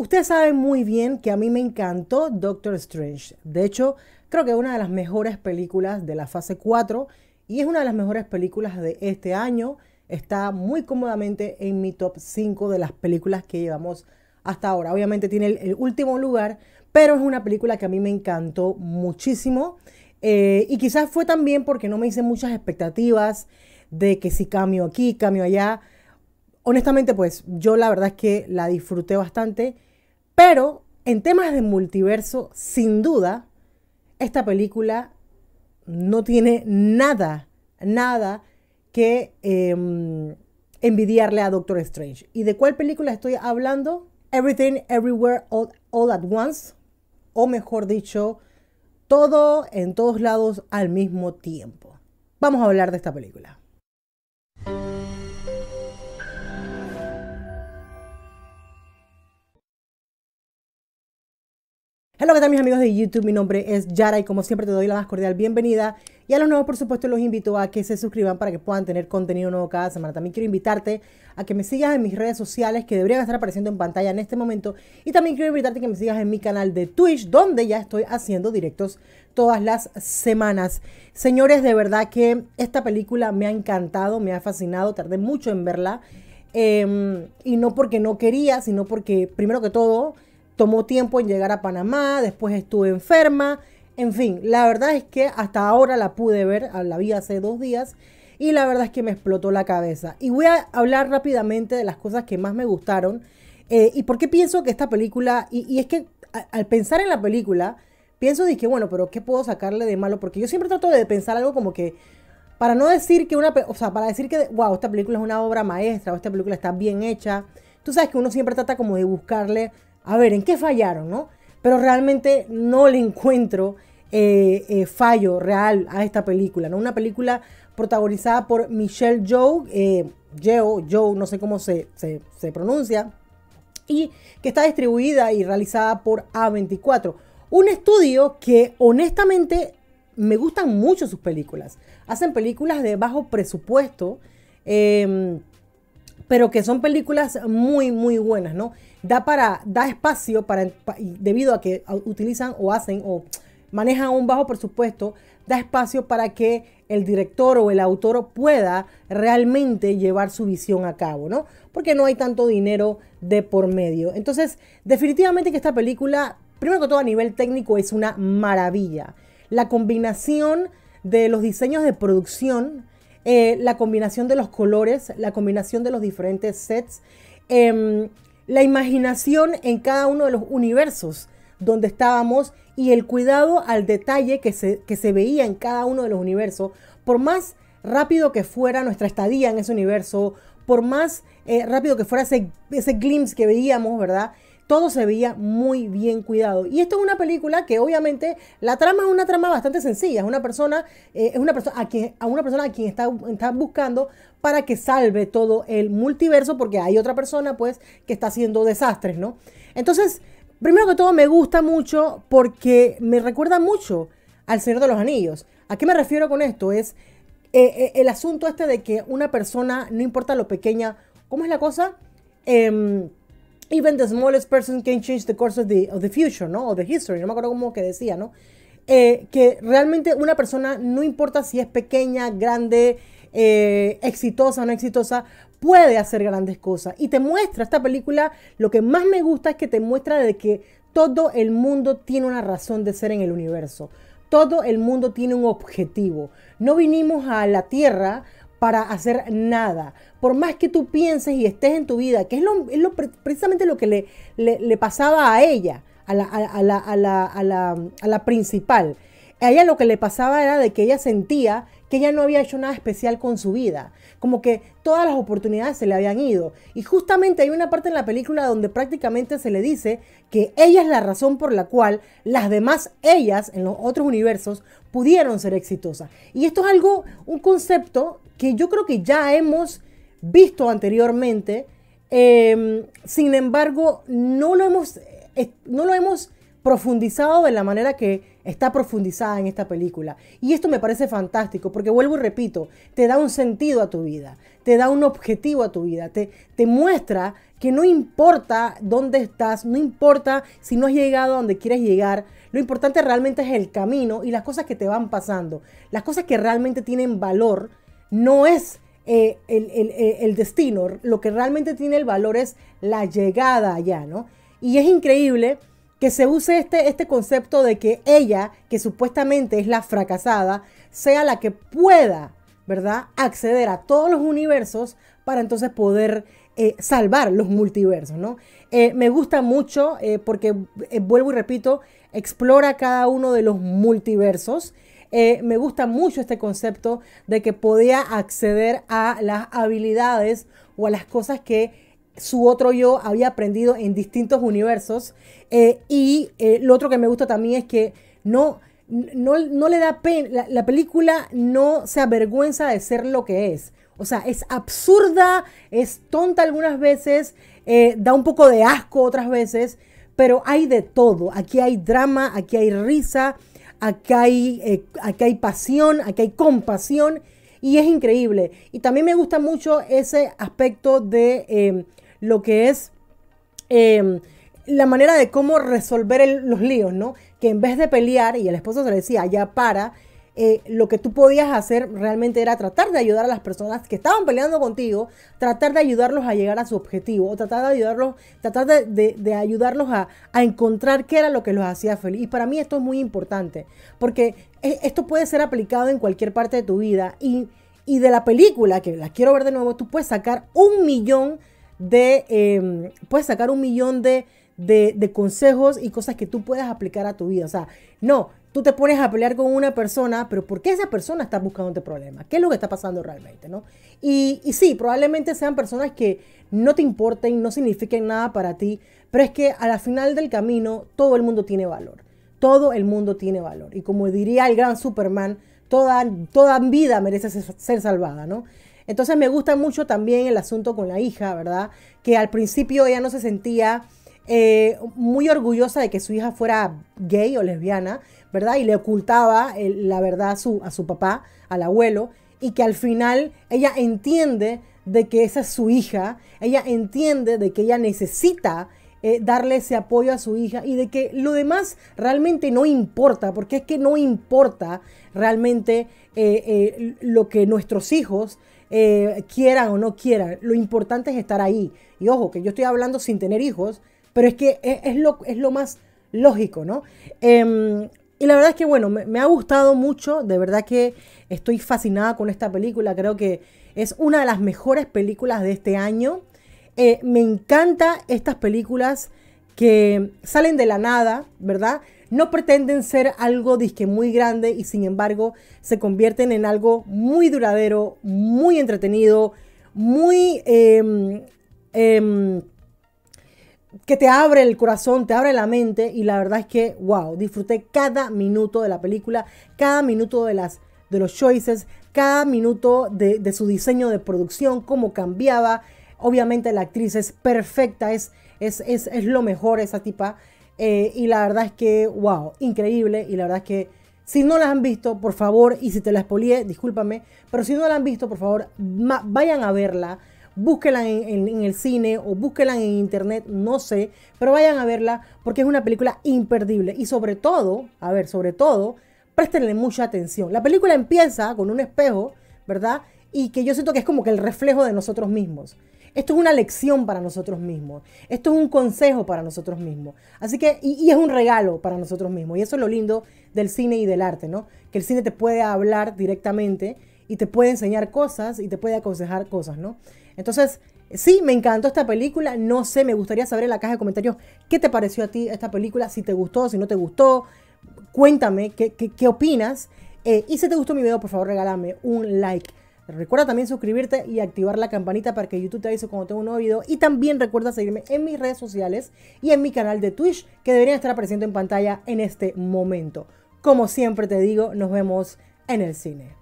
Ustedes saben muy bien que a mí me encantó Doctor Strange. De hecho, creo que es una de las mejores películas de la fase 4 y es una de las mejores películas de este año. Está muy cómodamente en mi top 5 de las películas que llevamos hasta ahora. Obviamente tiene el, último lugar, pero es una película que a mí me encantó muchísimo. Eh, y quizás fue también porque no me hice muchas expectativas de que si cambio aquí, cambio allá. Honestamente, pues yo la verdad es que la disfruté bastante pero en temas de multiverso, sin duda, esta película no tiene nada, nada que em, envidiarle a Doctor Strange. ¿Y de cuál película estoy hablando? Everything, Everywhere, all at Once. O mejor dicho, todo en todos lados al mismo tiempo. Vamos a hablar de esta película. Hola ¿qué tal mis amigos de YouTube? Mi nombre es Yara y como siempre te doy la más cordial bienvenida. Y a los nuevos, por supuesto, los invito a que se suscriban para que puedan tener contenido nuevo cada semana. También quiero invitarte a que me sigas en mis redes sociales que deberían estar apareciendo en pantalla en este momento. Y también quiero invitarte a que me sigas en mi canal de Twitch, donde ya estoy haciendo directos todas las semanas. Señores, de verdad que esta película me ha encantado, me ha fascinado, tardé mucho en verla. Em, y no porque no quería, sino porque, primero que todo, tomó tiempo en llegar a Panamá, después estuve enferma, en fin, la verdad es que hasta ahora la pude ver, la vi hace dos días y la verdad es que me explotó la cabeza. Y voy a hablar rápidamente de las cosas que más me gustaron eh, y por qué pienso que esta película, y, es que al pensar en la película, pienso de que, bueno, pero ¿qué puedo sacarle de malo? Porque yo siempre trato de pensar algo como que, para no decir que una, o sea, para decir que, wow, esta película es una obra maestra o esta película está bien hecha, tú sabes que uno siempre trata como de buscarle a ver, ¿en qué fallaron, no? Pero realmente no le encuentro eh, eh, fallo real a esta película, ¿no? Una película protagonizada por Michelle Joe, Joe, Joe, no sé cómo se, pronuncia, y que está distribuida y realizada por A24. Un estudio que honestamente me gustan mucho sus películas. Hacen películas de bajo presupuesto. Em, pero que son películas muy, muy buenas, ¿no? Da, para, da espacio para, debido a que utilizan o hacen o manejan un bajo presupuesto, da espacio para que el director o el autor pueda realmente llevar su visión a cabo, ¿no? Porque no hay tanto dinero de por medio. Entonces, definitivamente que esta película, primero que todo a nivel técnico, es una maravilla. La combinación de los diseños de producción, eh, la combinación de los colores, la combinación de los diferentes sets, em, la imaginación en cada uno de los universos donde estábamos y el cuidado al detalle que se, veía en cada uno de los universos, por más rápido que fuera nuestra estadía en ese universo, por más eh, rápido que fuera ese, ese glimpse que veíamos, ¿verdad? todo se veía muy bien cuidado. Y esto es una película que obviamente la trama es una trama bastante sencilla. Es una persona, eh, es una persona a quien, a una persona a quien está, está, buscando para que salve todo el multiverso, porque hay otra persona, pues, que está haciendo desastres, ¿no? Entonces, primero que todo, me gusta mucho porque me recuerda mucho al Señor de los Anillos. ¿A qué me refiero con esto? Es eh, eh, el asunto este de que una persona, no importa lo pequeña, ¿cómo es la cosa? Em, Even the smallest person can change the course of the, future, ¿no? O the history, no me acuerdo cómo que decía, ¿no? Eh, que realmente una persona, no importa si es pequeña, grande, eh, exitosa o no exitosa, puede hacer grandes cosas. Y te muestra esta película, lo que más me gusta es que te muestra de que todo el mundo tiene una razón de ser en el universo. Todo el mundo tiene un objetivo. No vinimos a la Tierra para hacer nada. Por más que tú pienses y estés en tu vida, que es, lo, es lo, precisamente lo que le, le, pasaba a ella, a la, a la principal. A ella lo que le pasaba era de que ella sentía que ella no había hecho nada especial con su vida, como que todas las oportunidades se le habían ido. Y justamente hay una parte en la película donde prácticamente se le dice que ella es la razón por la cual las demás ellas en los otros universos pudieron ser exitosas. Y esto es algo, un concepto que yo creo que ya hemos visto anteriormente, em, sin embargo, no lo hemos, eh, no lo hemos profundizado de la manera que está profundizada en esta película. Y esto me parece fantástico, porque vuelvo y repito, te da un sentido a tu vida, te da un objetivo a tu vida, te, te muestra que no importa dónde estás, no importa si no has llegado a donde quieres llegar, lo importante realmente es el camino y las cosas que te van pasando, las cosas que realmente tienen valor no es eh, eh, el, destino, lo que realmente tiene el valor es la llegada allá, ¿no? Y es increíble que se use este, este concepto de que ella, que supuestamente es la fracasada, sea la que pueda, ¿verdad?, acceder a todos los universos para entonces poder eh, salvar los multiversos, ¿no? me gusta mucho porque, vuelvo y repito, explora cada uno de los multiversos eh, me gusta mucho este concepto de que podía acceder a las habilidades o a las cosas que su otro yo había aprendido en distintos universos. Eh, y eh, lo otro que me gusta también es que no, no, le da pena, la, película no se avergüenza de ser lo que es. O sea, es absurda, es tonta algunas veces, da un poco de asco otras veces, pero hay de todo. Aquí hay drama, aquí hay risa, acá hay, eh, hay pasión, acá hay compasión y es increíble. Y también me gusta mucho ese aspecto de em, lo que es em, la manera de cómo resolver los líos, ¿no? Que en vez de pelear, y el esposo se le decía, ya para, eh, lo que tú podías hacer realmente era tratar de ayudar a las personas que estaban peleando contigo, tratar de ayudarlos a llegar a su objetivo, o tratar de ayudarlos, tratar de, ayudarlos a, encontrar qué era lo que los hacía feliz. Y para mí esto es muy importante, porque e, esto puede ser aplicado en cualquier parte de tu vida. Y, de la película, que la quiero ver de nuevo, tú puedes sacar un millón de. Em, puedes sacar un millón de, consejos y cosas que tú puedas aplicar a tu vida. O sea, no, tú te pones a pelear con una persona, pero ¿por qué esa persona está buscando este problema ¿Qué es lo que está pasando realmente? ¿no? Y, sí, probablemente sean personas que no te importen, no signifiquen nada para ti, pero es que a la final del camino todo el mundo tiene valor. Todo el mundo tiene valor. Y como diría el gran Superman, toda, vida merece ser, ser salvada, ¿no? Entonces me gusta mucho también el asunto con la hija, ¿verdad? Que al principio ella no se sentía eh, muy orgullosa de que su hija fuera gay o lesbiana, ¿verdad? Y le ocultaba la verdad a su, a su papá, al abuelo, y que al final ella entiende de que esa es su hija, ella entiende de que ella necesita eh, darle ese apoyo a su hija y de que lo demás realmente no importa, porque es que no importa realmente eh, lo que nuestros hijos quieran o no quieran, lo importante es estar ahí. Y ojo, que yo estoy hablando sin tener hijos, pero es que es, lo, es lo, más lógico, ¿no? Em, y la verdad es que, bueno, me, ha gustado mucho, de verdad que estoy fascinada con esta película, creo que es una de las mejores películas de este año. Eh, me encanta estas películas que salen de la nada, ¿verdad? No pretenden ser algo disque muy grande y sin embargo se convierten en algo muy duradero, muy entretenido, muy... Em, em, que te abre el corazón, te abre la mente y la verdad es que, wow, disfruté cada minuto de la película, cada minuto de, las, de los choices, cada minuto de, su diseño de producción, cómo cambiaba. Obviamente la actriz es perfecta, es, es, lo mejor esa tipa. Eh, y la verdad es que, wow, increíble. Y la verdad es que, si no la han visto, por favor, y si te la expolié, discúlpame, pero si no la han visto, por favor, vayan a verla búsquela en, el cine o búsquenla en internet, no sé, pero vayan a verla porque es una película imperdible. Y sobre todo, a ver, sobre todo, préstenle mucha atención. La película empieza con un espejo, ¿verdad? Y que yo siento que es como que el reflejo de nosotros mismos. Esto es una lección para nosotros mismos. Esto es un consejo para nosotros mismos. Así que, y, y, es un regalo para nosotros mismos. Y eso es lo lindo del cine y del arte, ¿no? Que el cine te puede hablar directamente y te puede enseñar cosas y te puede aconsejar cosas, ¿no? Entonces, sí, me encantó esta película, no sé, me gustaría saber en la caja de comentarios qué te pareció a ti esta película, si te gustó, si no te gustó, cuéntame qué, opinas. Eh, y si te gustó mi video, por favor, regálame un like. Recuerda también suscribirte y activar la campanita para que YouTube te avise cuando tengo un nuevo video. Y también recuerda seguirme en mis redes sociales y en mi canal de Twitch, que deberían estar apareciendo en pantalla en este momento. Como siempre te digo, nos vemos en el cine.